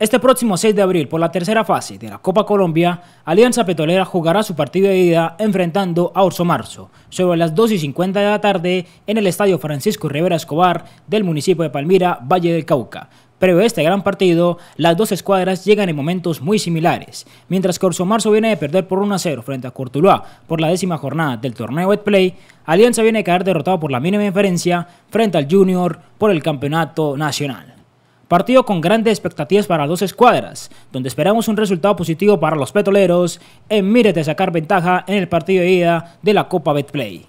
Este próximo 6 de abril, por la tercera fase de la Copa Colombia, Alianza Petrolera jugará su partido de ida enfrentando a Orso Marzo, sobre las 2 y 50 de la tarde en el Estadio Francisco Rivera Escobar del municipio de Palmira, Valle del Cauca. Previo a este gran partido, las dos escuadras llegan en momentos muy similares. Mientras que Orso Marzo viene de perder por 1 a 0 frente a Cortuluá por la décima jornada del torneo play, Alianza viene de caer derrotado por la mínima diferencia frente al Junior por el campeonato nacional. Partido con grandes expectativas para dos escuadras, donde esperamos un resultado positivo para los petroleros en mires de sacar ventaja en el partido de ida de la Copa Betplay.